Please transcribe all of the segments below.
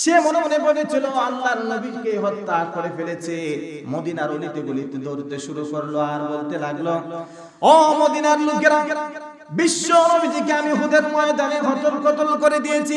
সে মনে মনে ভেবেছিল আল্লাহর নবীকে হত্যা করে ফেলেছে মদিনার অলিতে গলিতে দৌড়তে শুরু করলো আর বলতে লাগলো ও মদিনার লোকেরা বিশ্ব নবীজিকে আমি হুদের ময়দানে হতল কতল করে দিয়েছি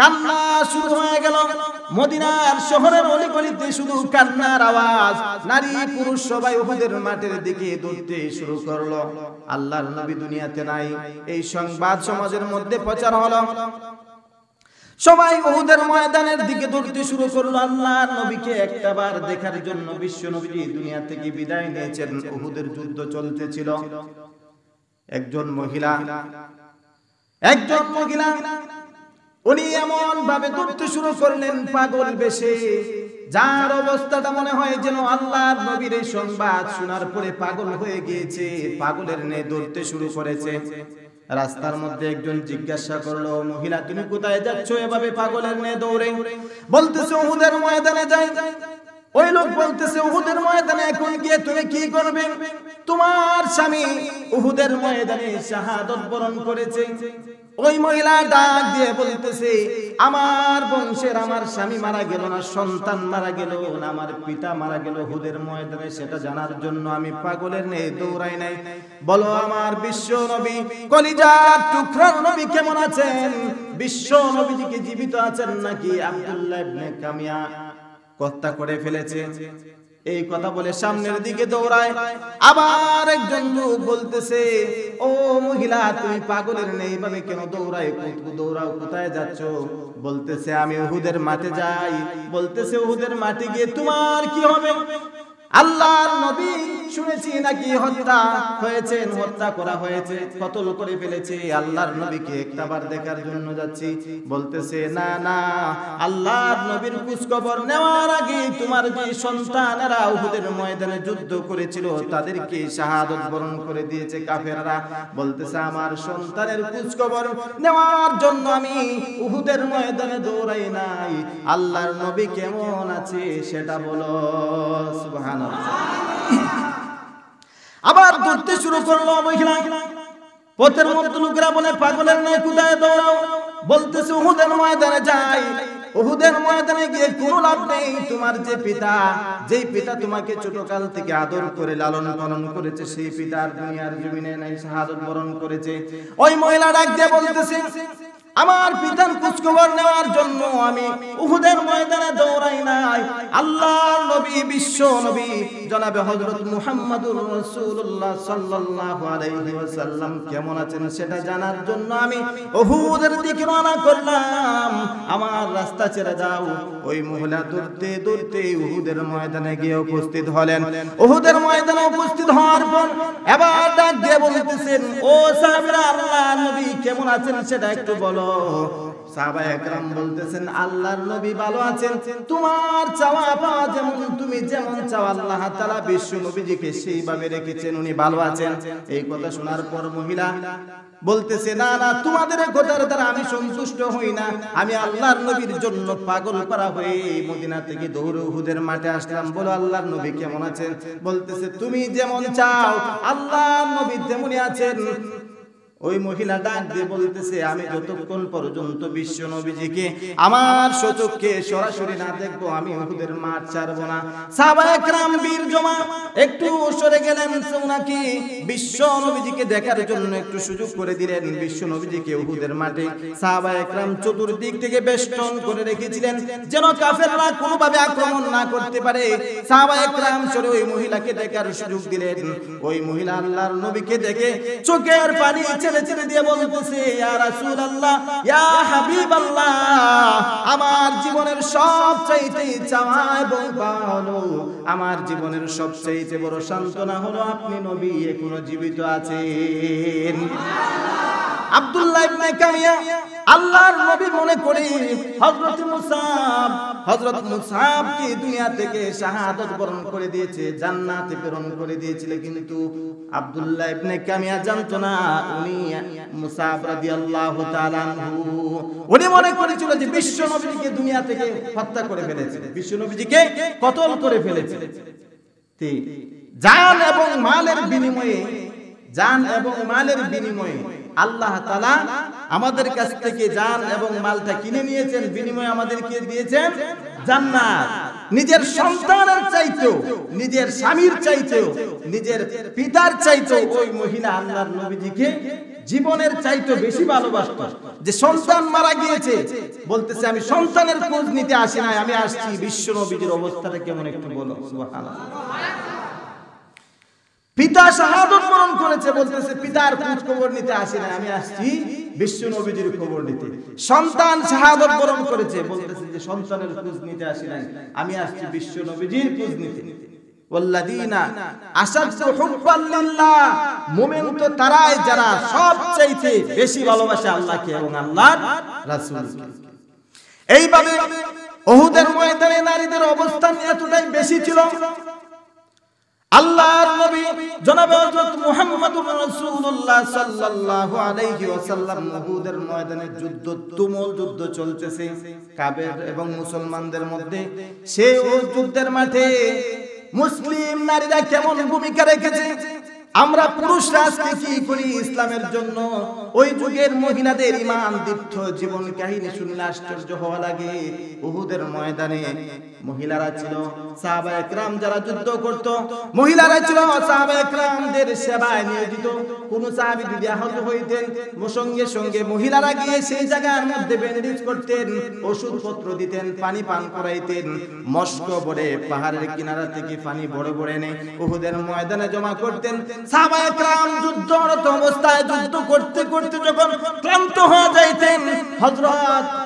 কান্না শুরু হয়ে গেল মদিনার শহরের অলিগলিতে শুধু কান্নার আওয়াজ নারী পুরুষ সবাই উহুদের মাঠের দিকে দৌড়তে শুরু করলো আল্লাহর নবী দুনিয়াতে নাই এই সংবাদ সমাজের মধ্যে প্রচার হলো সবাই উহুদের ময়দানের দিকে দৌড়তে শুরু করলো আল্লাহর নবীকে একবার দেখার জন্য বিশ্ব নবীজি দুনিয়া থেকে বিদায় নিয়েছেন উহুদের যুদ্ধ চলতেছিল একজন মহিলা একজন মহিলা উনি এমন ভাবে দৌড়তে শুরু করলেন পাগল বেশে যার অবস্থাটা মনে হয় যেন আল্লাহর নবীর এই সংবাদ শোনার পরে পাগল হয়ে গিয়েছে পাগলের নে দৌড়তে শুরু করেছে রাস্তার মধ্যে একজন জিজ্ঞাসা করলো মহিলা তুমি কোথায় যাচ্ছ এভাবে পাগলের নে দৌড়ে বলতেছে হুদের ময়দানে যাই যাই ওই লোক বলতেছে উহুদের ময়দানে এখন গিয়ে তুমি কি করবে তোমার স্বামী উহুদের ময়দানে শাহাদত বরণ করেছে ওই মহিলা ডাক দিয়ে বলতেছে আমার বংশের আমার স্বামী মারা গেল না সন্তান মারা গেল না আমার পিতা মারা গেল হুদের ময়দানে সেটা জানার জন্য আমি পাগলের নেই দৌড়াই নাই বলো আমার বিশ্ব নবী কলিজার টুকরা নবী কেমন আছেন বিশ্ব নবীজিকে জীবিত আছেন নাকি আব্দুল্লাহ ইবনে কামিয়া কত্তা করে ফেলেছে এই কথা বলে সামনের দিকে দৌড়ায় আবার একজন লোক বলতেছে ও মহিলা তুমি পাগলের নেই ভাবে কেন দৌড়াই দৌড়াও কোথায় যাচ্ছ বলতেছে আমি উহুদের মাঠে যাই বলতেছে উহুদের মাঠে গিয়ে তোমার কি হবে আল্লাহর নবী শুনেছি নাকি হত্যা হয়েছে হত্যা করা হয়েছে কতল করে ফেলেছে আল্লাহর নবীকে একটাবার দেখার জন্য যাচ্ছি বলতেছে না না আল্লাহর নবীর খবর নেওয়ার আগে তোমার যে সন্তানেরা উহুদের ময়দানে যুদ্ধ করেছিল তাদেরকে শাহাদত বরণ করে দিয়েছে কাফেররা বলতেছে আমার সন্তানের খবর নেওয়ার জন্য আমি উহুদের ময়দানে দৌড়াই নাই আল্লাহর নবী কেমন আছে সেটা বলো সুবহান আবার দৌড়তে শুরু করলো পথের মধ্যে লোকেরা বলে পাগলের নাই কোথায় দৌড়াও বলতেছে উহুদের ময়দানে যাই যেই পিতা তোমাকে ছোটকাল থেকে আদর করে লালন পালন করেছে সেই পিতার দুনিয়ার জমিনে নাই শাহাদত বরণ করেছে ওই মহিলা ডাক দিয়ে বলতেছে আমার পিতার খোঁজখবর নেওয়ার জন্য আমি উহুদের ময়দানে দৌড়াই নাই আল্লাহ নবী বিশ্ব নবী জনাবে হযরত মুহাম্মদুর রাসূলুল্লাহ সাল্লাল্লাহু আলাইহি ওয়াসাল্লাম কেমন আছেন সেটা জানার জন্য আমি উহুদের দিকে রওনা করলাম আমার রাস্তা ছেড়ে যাও ওই মহিলা দৌড়তে দৌড়তে উহুদের ময়দানে গিয়ে উপস্থিত হলেন উহুদের ময়দানে উপস্থিত হওয়ার পর এবার ডাক দিয়ে বলতেছেন ও সাহাবীরা আল্লাহ নবী কেমন আছেন সেটা একটু বলো নবী ভালো আছেন তোমার যেমন তুমি যেমন চাও আল্লাহ বিশ্ব সেইভাবে রেখেছেন উনি ভালো আছেন এই কথা শোনার পর মহিলা বলতেছে না না আমি সন্তুষ্ট হই না আমি আল্লাহর নবীর জন্য পাগল করা হয়ে মদিনা থেকে দৌড় হুদের মাঠে আসলাম বলো আল্লাহর নবী কেমন আছেন বলতেছে তুমি যেমন চাও আল্লাহ নবী তেমনই আছেন ওই মহিলা ডাক দিয়ে বলতেছে আমি যতক্ষণ পর্যন্ত বিশ্ব নবীজিকে আমার সচককে সরাসরি না দেখবো আমি ওদের মাঠ ছাড়বো না সাবায়াকরাম বীর জমা একটু সরে গেলেন নাকি বিশ্ব নবীজিকে দেখার জন্য একটু সুযোগ করে দিলেন বিশ্ব নবীজিকে ওহুদের মাঠে সাবায়াকরাম চতুর্দিক থেকে বেষ্টন করে রেখেছিলেন যেন কাফেররা কোনোভাবে আক্রমণ না করতে পারে সাবায়াকরাম সরে ওই মহিলাকে দেখার সুযোগ দিলেন ওই মহিলা আল্লাহর নবীকে দেখে চোখের পানি ছেড়ে ছেড়ে ছেড়ে দিয়ে বলতেছে আমার জীবনের সবচাইতে চাওয়া এবং পাওয়ানো আমার জীবনের সবচাইতে বড় সান্ত্বনা হলো আপনি নবী এখনো জীবিত আছেন আব্দুল্লাহ ইবনে কামিয়া আল্লাহর নবী মনে করে হযরত মুসাব হযরত মুসাব কি দুনিয়া থেকে শাহাদাত বরণ করে দিয়েছে জান্নাতে প্রেরণ করে দিয়েছিল কিন্তু আব্দুল্লাহ ইবনে কামিয়া জানতো না উনি মুসাব রাদিয়াল্লাহু তাআলা আনহু উনি মনে করেছিল যে বিশ্ব নবীকে দুনিয়া থেকে হত্যা করে ফেলেছে বিশ্ব নবীজিকে কতল করে ফেলেছে জান এবং মালের বিনিময়ে জান এবং মালের বিনিময়ে আল্লাহ তালা আমাদের কাছ থেকে যান এবং মালটা কিনে নিয়েছেন বিনিময়ে আমাদেরকে দিয়েছেন জান্নাত নিজের সন্তানের চাইতেও নিজের স্বামীর চাইতেও নিজের পিতার চাইতেও ওই মহিলা আল্লাহর নবীজিকে জীবনের চাইতে বেশি ভালোবাসত যে সন্তান মারা গিয়েছে বলতেছে আমি সন্তানের খোঁজ নিতে আসি নাই আমি আসছি বিশ্ব নবীজির অবস্থাটা কেমন একটু বলো সুবহানাল্লাহ পিতা শাহাদত বরণ করেছে বলতেছে পিতার খোঁজ খবর নিতে আসি না আমি আসছি বিশ্ব নবীজির খবর নিতে সন্তান শাহাদত বরণ করেছে বলতেছে যে সন্তানের খোঁজ নিতে আসি না আমি আসছি বিশ্ব নবীজির খোঁজ নিতে এইভাবে ওহুদের ময়দানে নারীদের অবস্থান এতটাই বেশি ছিল আল্লাহর নবী হযরত মুহাম্মদুর রাসূলুল্লাহ সাল্লাল্লাহু আলাইহি ওয়াসাল্লাম উহুদের ময়দানে যুদ্ধ তুমুল যুদ্ধ চলতেছে কাবের এবং মুসলমানদের মধ্যে সেই যুদ্ধের মাঠে মুসলিম নারীরা কেমন ভূমিকা রেখেছে আমরা পুরুষরা আজকে কি করি ইসলামের জন্য ওই যুগের মহিলাদের ইমান দীপ্ত জীবন কাহিনী শুনলে আশ্চর্য হওয়া লাগে বহুদের ময়দানে মহিলারা ছিল সাহাবা একরাম যারা যুদ্ধ করত মহিলারা ছিল সাহাবা একরামদের সেবায় নিয়োজিত কোন সাহাবি যদি আহত হইতেন সঙ্গে সঙ্গে মহিলারা গিয়ে সেই জায়গার মধ্যে ব্যান্ডেজ করতেন ওষুধপত্র দিতেন পানি পান করাইতেন মস্ক বড়ে পাহাড়ের কিনারা থেকে পানি বড় বড়ে এনে উহুদের ময়দানে জমা করতেন সাহাবায়াম যুদ্ধরত অবস্থায় যুদ্ধ করতে করতে যখন ক্লান্ত হয়ে যাইতেন হযরত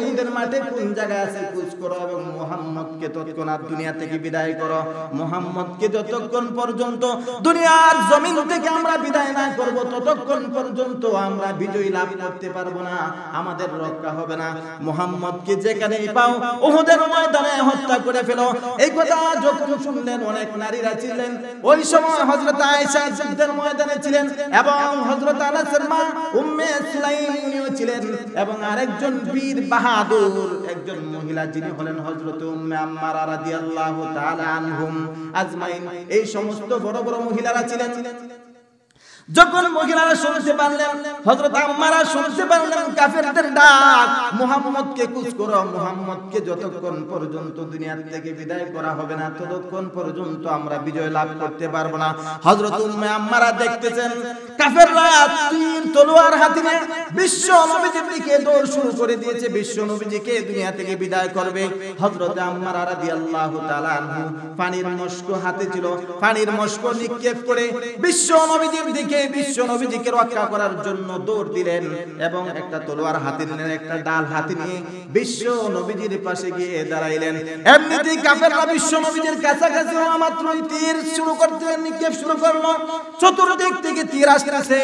শহীদের মাঠে কোন জায়গায় আছে কুচ করো এবং মোহাম্মদকে তৎক্ষণাৎ দুনিয়া থেকে বিদায় করো মোহাম্মদকে যতক্ষণ পর্যন্ত দুনিয়ার জমিন থেকে আমরা বিদায় না করব ততক্ষণ পর্যন্ত আমরা বিজয়ী লাভ করতে পারবো না আমাদের রক্ষা হবে না মোহাম্মদকে যেখানেই পাও ওহুদের ময়দানে হত্যা করে ফেলো এই কথা যখন শুনলেন অনেক নারীরা ছিলেন ওই সময় হজরত আয়েশা যুদ্ধের ময়দানে ছিলেন এবং হজরত আনাসের মা উম্মে সুলাইম ছিলেন এবং আরেকজন বীর বাহা বাহাদুর একজন মহিলা যিনি হলেন হযরত উম্মে রাদিয়াল্লাহু তাআলা আনহুম আজমাইন এই সমস্ত বড় বড় মহিলারা ছিলেন যখন মহিলারা শুনতে পারলেন হযরত আম্মারা শুনতে পারলেন কাফেরদের ডাক কুচ করো যতক্ষণ পর্যন্ত দুনিয়া থেকে বিদায় করা হবে না ততক্ষণ পর্যন্ত আমরা বিজয় লাভ করতে পারবো না হযরত উম্মে আম্মারা দেখতেছেন কাফেররা তুই তলোয়ার হাতে নিয়ে বিশ্ব নবীজির দিকে দৌড় শুরু করে দিয়েছে বিশ্ব নবীজিকে দুনিয়া থেকে বিদায় করবে হযরত আম্মার রাদিয়াল্লাহু তাআলা আনহু পানির মস্ক হাতে ছিল পানির মস্ক নিক্ষেপ করে বিশ্ব নবীজির দিকে বিশ্ব নবীজিকে রক্ষা করার জন্য দৌড় দিলেন এবং একটা তলোয়ার হাতে নিয়ে একটা ডাল হাতে নিয়ে বিশ্ব নবীজির পাশে গিয়ে দাঁড়াইলেন এমনিতেই কাফেররা বিশ্ব নবীজির কাছাকাছি হওয়া মাত্র তীর শুরু করতে নিক্ষেপ শুরু করলো চতুর্দিক থেকে তীর আসতেছে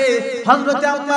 হযরত আম্মার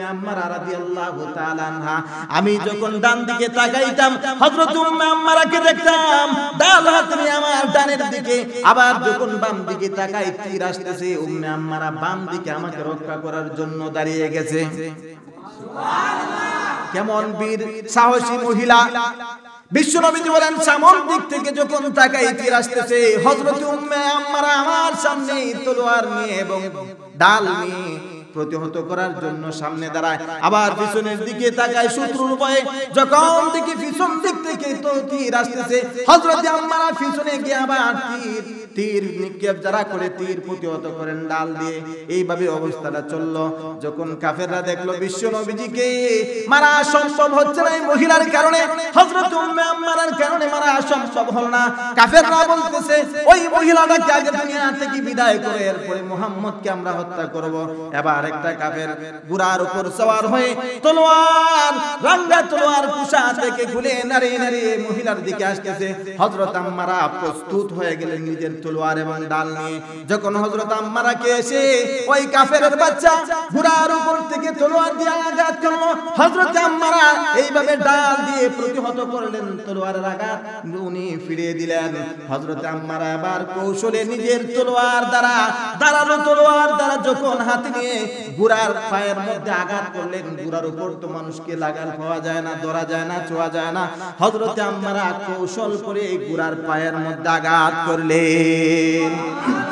উম্মে আম্মারা রাদিয়াল্লাহু তাআলা আমি যখন ডান দিকে তাকাইতাম হযরত উম্মে আম্মারাকে দেখতাম ডান হাত নিয়ে আমার ডানের দিকে আবার যখন বাম দিকে তাকাই তীর আসতেছে উম্মে আম্মারা বাম দিকে আমাকে রক্ষা করার জন্য দাঁড়িয়ে গেছে কেমন বীর সাহসী মহিলা বিশ্ব নবীজি বলেন সামন দিক থেকে যখন তাকাই তীর আসতেছে হযরত উম্মে আম্মারা আমার সামনে তলোয়ার নিয়ে এবং ডাল নিয়ে প্রতিহত করার জন্য সামনে দাঁড়ায় আবার পিছনের দিকে তাকায় শত্রুর উপায়ে যখন দিকে পিছন দিক থেকে তো তীর আসতেছে হজরত আম্মারা পিছনে গিয়ে আবার তীর তীর নিক্ষেপ যারা করে তীর প্রতিহত করেন ডাল দিয়ে এইভাবে অবস্থাটা চলল যখন কাফেররা দেখলো বিশ্ব নবীজিকে মারা সম্ভব হচ্ছে না এই মহিলার কারণে হজরত উম্মে আম্মারার কারণে মারা সম্ভব হল না কাফেররা বলতেছে ওই মহিলাটাকে আগে দুনিয়া থেকে বিদায় করে এরপরে মোহাম্মদকে আমরা হত্যা করব এবার আরেকটা একটা কাফের বুড়ার উপর সওয়ার হয়ে তলোয়ার রঙ্গা তলোয়ার কুশা থেকে খুলে নারী নারী মহিলার দিকে আসতেছে হযরত আম্মারা প্রস্তুত হয়ে গেলেন নিজের তলোয়ার এবং ডাল নিয়ে যখন হযরত কে এসে ওই কাফেরের বাচ্চা গুড়ার উপর থেকে তলোয়ার দিয়ে আঘাত করলো হযরত আম্মারা এইভাবে ডাল দিয়ে প্রতিহত করলেন তলোয়ারের আঘাত উনি ফিরে দিলেন হযরত আম্মারা আবার কৌশলে নিজের তলোয়ার দ্বারা দাঁড়ালো তলোয়ার দ্বারা যখন হাতে নিয়ে গুড়ার পায়ের মধ্যে আঘাত করলেন গুড়ার উপর তো মানুষকে লাগাল পাওয়া যায় না ধরা যায় না চোয়া যায় না হজরতে আমরা কৌশল করে গুড়ার পায়ের মধ্যে আঘাত করলেন